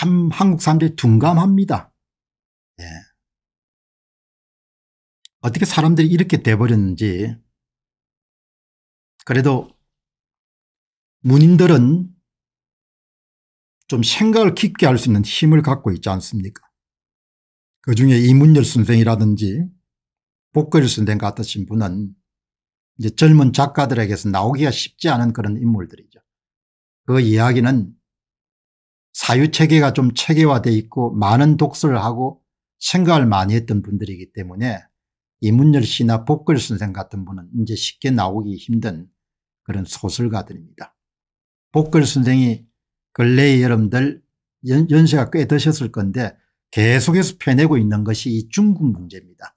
참 한국 사람들이 둔감합니다. 예. 어떻게 사람들이 이렇게 돼버렸는지 그래도 문인들은 좀 생각을 깊게 할 수 있는 힘을 갖고 있지 않습니까 그중에 이문열 선생이라든지 복걸 선생 같으신 분은 이제 젊은 작가들에게서 나오기가 쉽지 않은 그런 인물들이죠. 그 이야기는 사유체계가 좀체계화되어 있고 많은 독서를 하고 생각을 많이 했던 분들이기 때문에 이문열 씨나 복걸 선생 같은 분은 이제 쉽게 나오기 힘든 그런 소설가들입니다. 복걸 선생이 근래에 여러분들 연, 세가꽤 드셨을 건데 계속해서 펴내고 있는 것이 이 중국 문제입니다.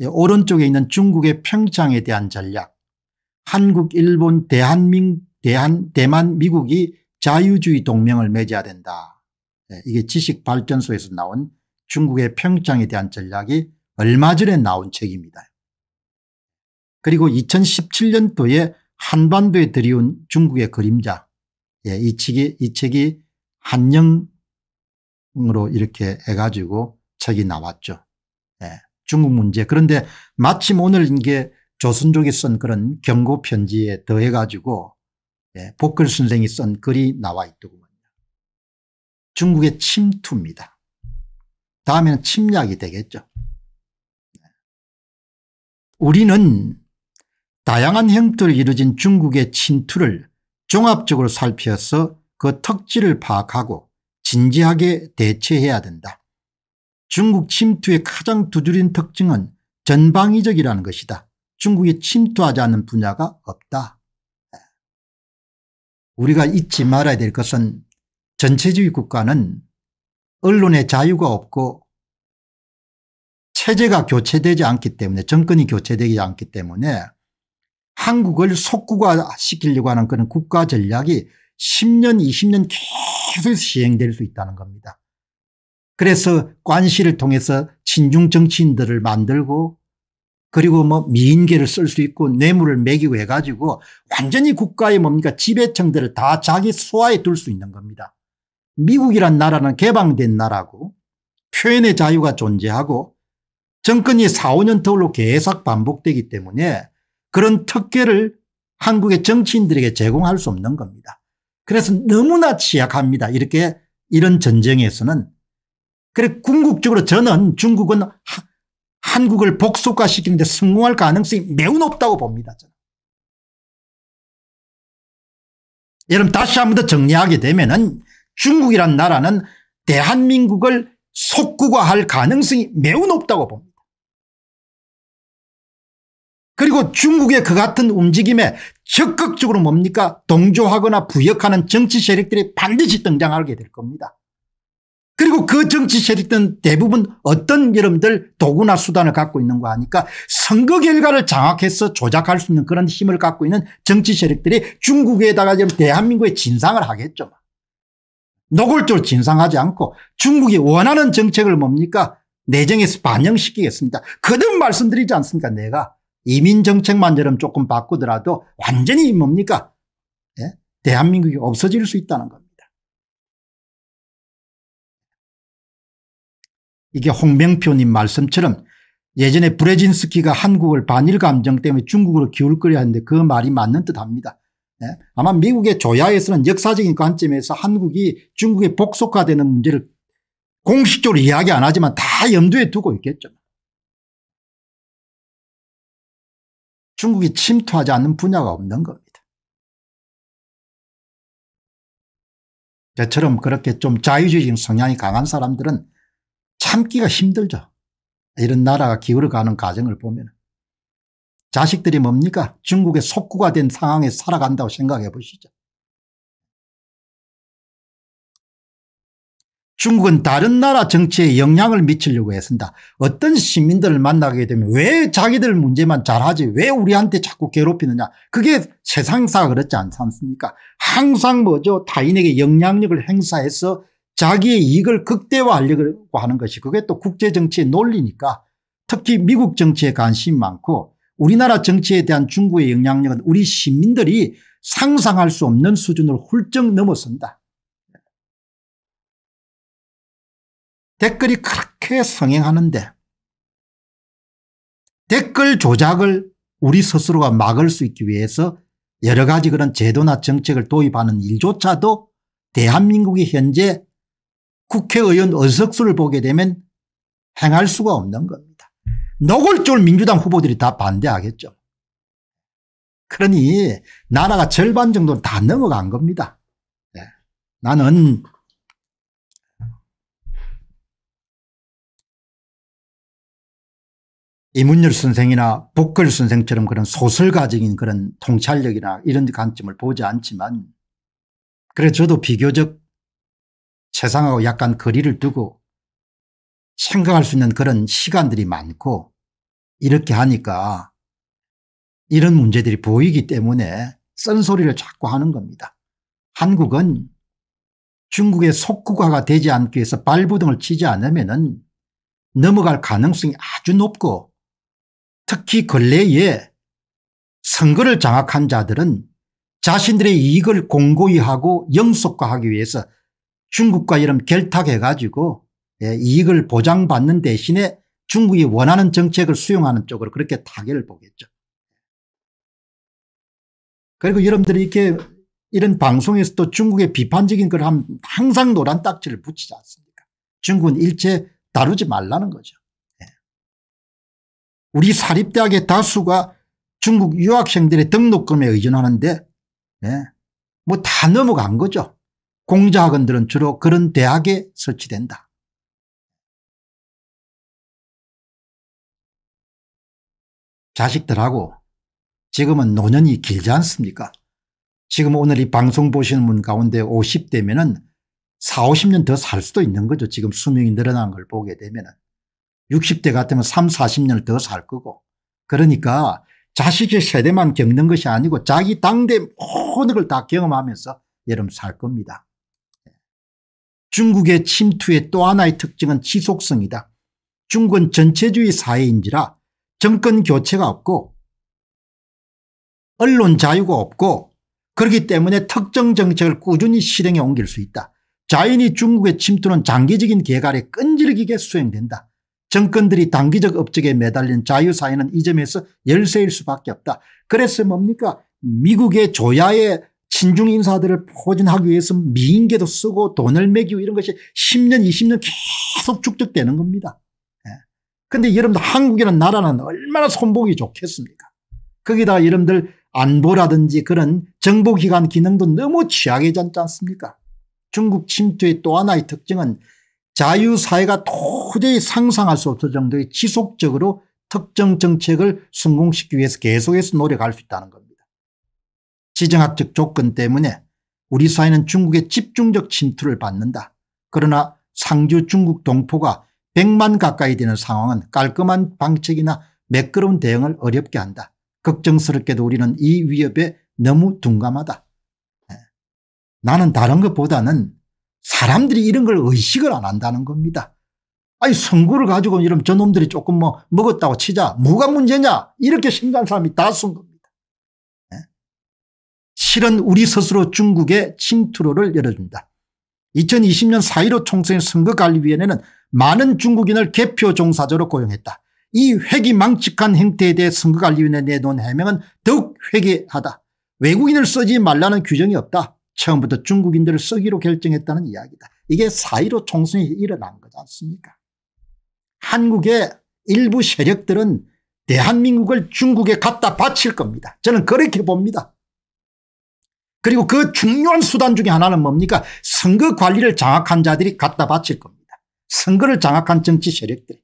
예, 오른쪽에 있는 중국의 평창에 대한 전략 한국 일본 대한민 대한 대만 미국이 자유주의 동맹을 맺어야 된다. 예, 이게 지식발전소에서 나온 중국의 평창에 대한 전략이 얼마 전에 나온 책입니다. 그리고 2017년도에 한반도에 들이온 중국의 그림자 예, 이 책이, 이 책이 한영으로 이렇게 해가지고 책이 나왔죠. 예, 중국 문제 그런데 마침 오늘 이게 조선족이 쓴 그런 경고 편지에 더해가지고 예, 복근 선생이 쓴 글이 나와 있더군요. 중국의 침투입니다. 다음에는 침략이 되겠죠. 예. 우리는 다양한 형태로 이루어진 중국의 침투를 종합적으로 살펴서 그 특질을 파악하고 진지하게 대처해야 된다. 중국 침투의 가장 두드린 특징은 전방위적이라는 것이다. 중국이 침투하지 않는 분야가 없다. 우리가 잊지 말아야 될 것은 전체주의 국가는 언론의 자유가 없고 체제가 교체되지 않기 때문에 정권이 교체되지 않기 때문에 한국을 속구가 시키려고 하는 그런 국가 전략이 10년 20년 계속 시행될 수 있다는 겁니다. 그래서 관시를 통해서 친중 정치인들을 만들고 그리고 뭐 미인계를 쓸 수 있고 뇌물을 매기고 해가지고 완전히 국가의 뭡니까 지배층들을 다 자기 소화에 둘 수 있는 겁니다. 미국이란 나라는 개방된 나라고 표현의 자유가 존재하고 정권이 4, 5년 터울로 계속 반복되기 때문에 그런 특혜를 한국의 정치인들에게 제공할 수 없는 겁니다. 그래서 너무나 취약합니다. 이렇게 이런 전쟁에서는. 그래 궁극적으로 저는 중국은 한국을 복속화시키는데 성공할 가능성이 매우 높다고 봅니다. 여러분 다시 한 번 더 정리하게 되면 은 중국이란 나라는 대한민국을 속국화할 가능성이 매우 높다고 봅니다. 그리고 중국의 그 같은 움직임에 적극적으로 뭡니까 동조하거나 부역하는 정치 세력들이 반드시 등장하게 될 겁니다. 그리고 그 정치 세력들은 대부분 어떤 여러분들 도구나 수단을 갖고 있는 거 아니까 선거 결과를 장악해서 조작할 수 있는 그런 힘을 갖고 있는 정치 세력들이 중국에다가 지금 대한민국의 진상을 하겠죠. 노골적으로 진상하지 않고 중국이 원하는 정책을 뭡니까 내정에서 반영시키겠습니다. 거듭 말씀드리지 않습니까 내가 이민 정책만 여러 조금 바꾸더라도 완전히 뭡니까 예? 대한민국이 없어질 수 있다는 겁니다. 이게 홍명표님 말씀처럼 예전에 브레진스키가 한국을 반일 감정 때문에 중국으로 기울거려 하는데 그 말이 맞는 듯합니다. 네? 예? 아마 미국의 조야에서는 역사적인 관점에서 한국이 중국에 복속화되는 문제를 공식적으로 이야기 안 하지만 다 염두에 두고 있겠죠. 중국이 침투하지 않는 분야가 없는 겁니다. 저처럼 그렇게 좀 자유주의적인 성향이 강한 사람들은 참기가 힘들죠. 이런 나라가 기울어가는 과정을 보면 자식들이 뭡니까? 중국의 속구가 된 상황에 살아간다고 생각해 보시죠. 중국은 다른 나라 정치에 영향을 미치려고 했습니다 어떤 시민들을 만나게 되면 왜 자기들 문제만 잘하지 왜 우리한테 자꾸 괴롭히느냐. 그게 세상사 그렇지 않지 않습니까? 항상 뭐죠? 타인에게 영향력을 행사해서 자기의 이익을 극대화하려고 하는 것이 그게 또 국제정치의 논리니까 특히 미국 정치에 관심이 많고 우리나라 정치에 대한 중국의 영향력은 우리 시민들이 상상할 수 없는 수준을 훌쩍 넘어선다. 댓글이 그렇게 성행하는데 댓글 조작을 우리 스스로가 막을 수 있기 위해서 여러 가지 그런 제도나 정책을 도입하는 일조차도 대한민국이 현재 국회의원 의석수를 보게 되면 행할 수가 없는 겁니다. 노골적으로 민주당 후보들이 다 반대하겠죠. 그러니 나라가 절반 정도는 다 넘어간 겁니다. 네. 나는 이문열 선생이나 복걸 선생처럼 그런 소설가적인 그런 통찰력이나 이런 관점을 보지 않지만 그래 저도 비교적 세상하고 약간 거리를 두고 생각할 수 있는 그런 시간들이 많고 이렇게 하니까 이런 문제들이 보이기 때문에 쓴소리를 자꾸 하는 겁니다. 한국은 중국의 속국화가 되지 않기 위해서 발부등을 치지 않으면 넘어갈 가능성이 아주 높고 특히 근래에 선거를 장악한 자들은 자신들의 이익을 공고히 하고 영속화하기 위해서 중국과 이런 결탁해가지고 예, 이익을 보장받는 대신에 중국이 원하는 정책을 수용하는 쪽으로 그렇게 타결을 보겠죠. 그리고 여러분들이 이렇게 이런 방송에서 또 중국의 비판적인 걸 하면 항상 노란 딱지를 붙이지 않습니까? 중국은 일체 다루지 말라는 거죠. 예. 우리 사립대학의 다수가 중국 유학생들의 등록금에 의존하는데 예. 뭐다 넘어간 거죠. 공자학원들은 주로 그런 대학에 설치된다. 자식들하고 지금은 노년이 길지 않습니까 지금 오늘 이 방송 보시는 분 가운데 50대면 은 40, 50년 더 살 수도 있는 거죠. 지금 수명이 늘어난 걸 보게 되면 은 60대 같으면 3, 40년을 더 살 거고 그러니까 자식의 세대만 겪는 것이 아니고 자기 당대 모든 걸 다 경험하면서 여름 살 겁니다. 중국의 침투의 또 하나의 특징은 지속성이다. 중국은 전체주의 사회인지라 정권 교체가 없고 언론 자유가 없고 그렇기 때문에 특정 정책을 꾸준히 실행에 옮길 수 있다. 자인이 중국의 침투는 장기적인 계갈에 끈질기게 수행된다. 정권들이 단기적 업적에 매달린 자유사회는 이 점에서 열쇠일 수밖에 없다. 그래서 뭡니까 미국의 조야의 신중 인사들을 포진하기 위해서 미인계도 쓰고 돈을 매기고 이런 것이 10년 20년 계속 축적되는 겁니다. 그런데 예. 여러분들 한국이라는 나라는 얼마나 손보기 좋겠습니까 거기다 여러분들 안보라든지 그런 정보기관 기능도 너무 취약해지 않습니까 중국 침투의 또 하나의 특징은 자유사회가 도저히 상상할 수 없을 정도의 지속적으로 특정 정책을 성공시키기 위해서 계속해서 노력할 수 있다는 겁니다. 지정학적 조건 때문에 우리 사회는 중국의 집중적 침투를 받는다. 그러나 상주 중국 동포가 100만 가까이 되는 상황은 깔끔한 방책이나 매끄러운 대응을 어렵게 한다. 걱정스럽게도 우리는 이 위협에 너무 둔감하다. 네. 나는 다른 것보다는 사람들이 이런 걸 의식을 안 한다는 겁니다. 아니 선거를 가지고 이러면 저놈들이 조금 뭐 먹었다고 치자 뭐가 문제냐 이렇게 신간 사람이 다쓴 겁니다. 실은 우리 스스로 중국의 침투로를 열어준다. 2020년 4.15 총선 의 선거관리위원회는 많은 중국인을 개표 종사자로 고용했다. 이 회기망측한 행태에 대해 선거관리위원회 내놓은 해명은 더욱 회개하다. 외국인을 쓰지 말라는 규정이 없다. 처음부터 중국인들을 쓰기로 결정했다는 이야기다. 이게 4.15 총선이 일어난 거지 않습니까 한국의 일부 세력들은 대한민국을 중국에 갖다 바칠 겁니다. 저는 그렇게 봅니다. 그리고 그 중요한 수단 중에 하나는 뭡니까 선거 관리를 장악한 자들이 갖다 바칠 겁니다. 선거를 장악한 정치 세력들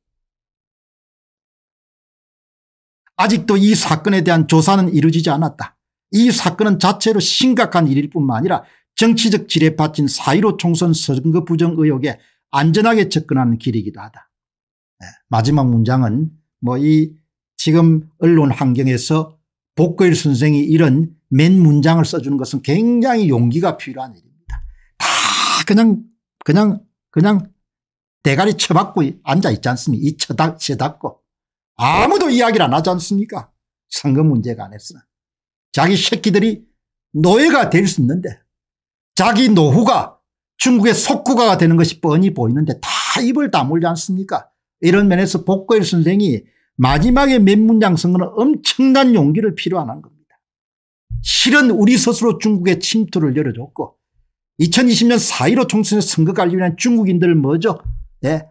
아직도 이 사건에 대한 조사는 이루어지지 않았다. 이 사건은 자체로 심각한 일일 뿐만 아니라 정치적 질에 빠진 사1로 총선 선거 부정 의혹에 안전하게 접근하는 길이기도 하다. 네. 마지막 문장은 뭐 이 지금 언론 환경에서 복거일 선생이 이런 맨 문장을 써주는 것은 굉장히 용기가 필요한 일입니다. 다 그냥 그냥 그냥 대가리 쳐박고 앉아 있지 않습니까 이 쳐다, 쳐닫고 아무도 이야기를 안 하지 않습니까 선거 문제가 안했으나 자기 새끼들이 노예가 될 수 있는데 자기 노후가 중국의 속국가가 되는 것이 뻔히 보이는데 다 입을 다물지 않습니까 이런 면에서 복거일 선생이 마지막에 몇 문장 쓴 거는 엄청난 용기를 필요한 겁니다. 실은 우리 스스로 중국의 침투를 열어줬고 2020년 4.15 총선에 선거 관리 위한 중국인들을 먼저 예,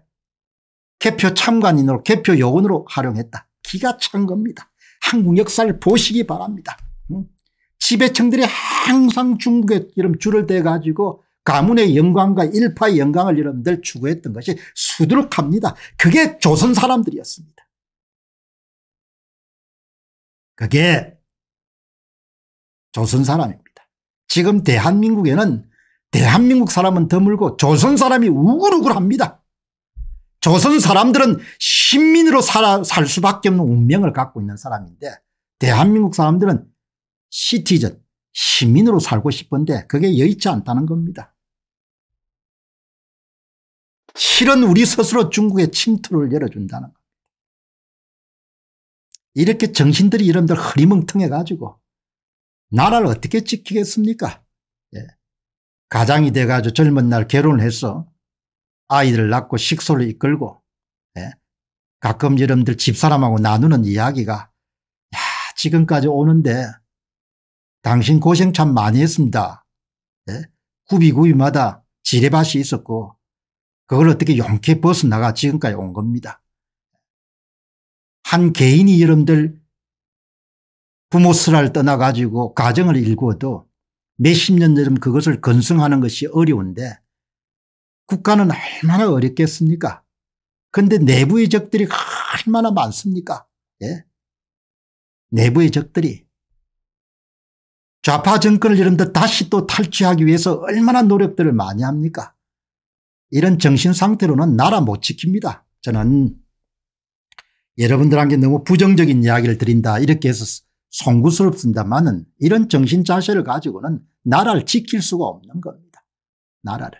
개표 참관인으로 개표 요원으로 활용했다. 기가 찬 겁니다. 한국 역사를 보시기 바랍니다. 응? 지배층들이 항상 중국에 이런 줄을 대가지고 가문의 영광과 일파의 영광을 여러분들 추구했던 것이 수두룩합니다. 그게 조선 사람들이었습니다. 그게 조선 사람입니다. 지금 대한민국에는 대한민국 사람은 드물고 조선 사람이 우글우글합니다. 조선 사람들은 신민으로 살아, 살 수밖에 없는 운명을 갖고 있는 사람인데 대한민국 사람들은 시티즌 시민으로 살고 싶은데 그게 여의치 않다는 겁니다. 실은 우리 스스로 중국의 침투를 열어준다는 것. 이렇게 정신들이 이런들 흐리멍텅해 가지고 나라를 어떻게 지키겠습니까? 예. 가장이 돼가지고 젊은 날 결혼해서 아이들 낳고 식소를 이끌고 예. 가끔 여러분들 집사람하고 나누는 이야기가 야 지금까지 오는데 당신 고생 참 많이 했습니다. 예. 구비구비마다 지뢰밭이 있었고 그걸 어떻게 용케 벗어나가 지금까지 온 겁니다. 한 개인이 여러분들 부모스라를 떠나가지고 가정을 일구어도 몇 십 년 여름 그것을 건승하는 것이 어려운데 국가는 얼마나 어렵겠습니까 그런데 내부의 적들이 얼마나 많습니까 예? 내부의 적들이 좌파 정권을 여러분들 다시 또 탈취하기 위해서 얼마나 노력들을 많이 합니까 이런 정신 상태로는 나라 못 지킵니다 저는 여러분들한테 너무 부정적인 이야기를 드린다 이렇게 해서 송구스럽습니다만은 이런 정신 자세를 가지고는 나라를 지킬 수가 없는 겁니다. 나라를.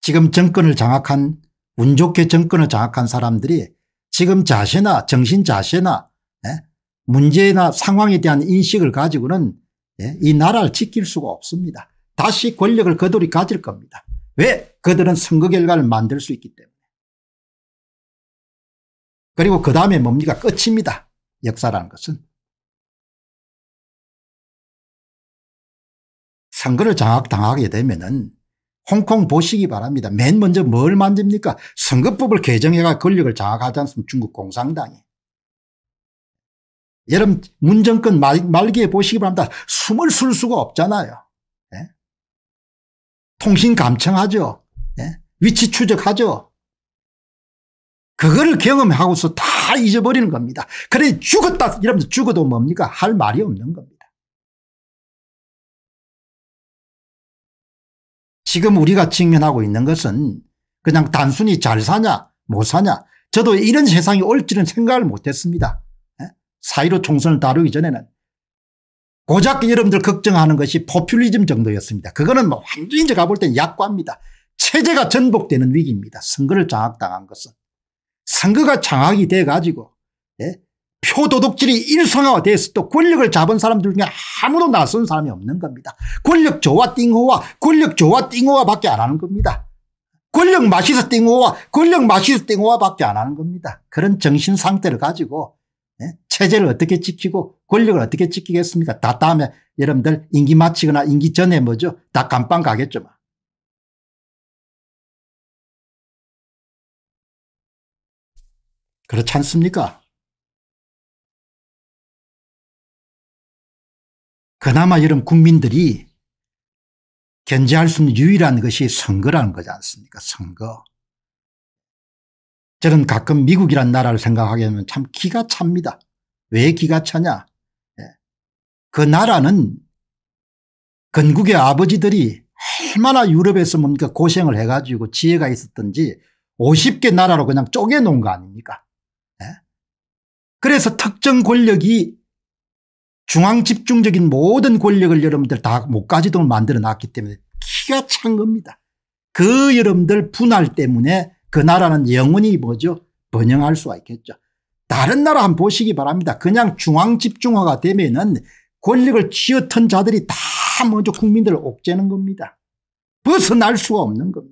지금 정권을 장악한 운 좋게 정권을 장악한 사람들이 지금 자세나 정신 자세나 예? 문제나 상황에 대한 인식을 가지고는 예? 이 나라를 지킬 수가 없습니다. 다시 권력을 거들이 가질 겁니다. 왜? 그들은 선거 결과를 만들 수 있기 때문에. 그리고 그 다음에 뭡니까 끝입니다. 역사라는 것은. 선거를 장악당하게 되면은 홍콩 보시기 바랍니다. 맨 먼저 뭘 만집니까? 선거법을 개정해가 권력을 장악하지 않습니까? 중국 공산당이. 여러분 문정권 말, 말기에 보시기 바랍니다. 숨을 쉴 수가 없잖아요. 예? 통신 감청하죠. 예? 위치 추적하죠. 그거를 경험하고서 다 잊어버리는 겁니다. 그래 죽었다 이러면서 죽어도 뭡니까 할 말이 없는 겁니다. 지금 우리가 직면하고 있는 것은 그냥 단순히 잘 사냐 못 사냐 저도 이런 세상이 올지는 생각을 못했습니다. 예? 사이로 총선을 다루기 전에는 고작 여러분들 걱정하는 것이 포퓰리즘 정도였습니다. 그거는 뭐 완전히 제가 볼땐 약과입니다. 체제가 전복되는 위기입니다. 선거를 장악당한 것은. 선거가 장악이 돼가지고 예? 표도둑질이 일상화돼서 또 권력을 잡은 사람들 중에 아무도 나선 사람이 없는 겁니다. 권력 조화 띵호와 권력 조화 띵호와밖에 안 하는 겁니다. 권력 마시서 띵호와 권력 마시서 띵호와밖에 안 하는 겁니다. 그런 정신 상태를 가지고 예? 체제를 어떻게 지키고 권력을 어떻게 지키겠습니까? 다 다음에 여러분들 임기 마치거나 임기 전에 뭐죠? 다 감방 가겠죠. 막. 뭐. 그렇지 않습니까? 그나마 이런 국민들이 견제할 수 있는 유일한 것이 선거라는 거지 않습니까 선거. 저는 가끔 미국이란 나라를 생각하게 되면 참 기가 찹니다. 왜 기가 차냐. 예. 그 나라는 건국의 아버지들이 얼마나 유럽에서 뭡니까 고생을 해가지고 지혜가 있었던지 50개 나라로 그냥 쪼개놓은 거 아닙니까 그래서 특정 권력이 중앙 집중적인 모든 권력을 여러분들 다 못가지도 만들어 놨기 때문에 키가 찬 겁니다. 그 여러분들 분할 때문에 그 나라는 영원히 뭐죠 번영할 수가 있겠죠. 다른 나라 한번 보시기 바랍니다. 그냥 중앙 집중화가 되면은 권력을 쥐어튼 자들이 다 먼저 국민들을 옥죄는 겁니다. 벗어날 수가 없는 겁니다.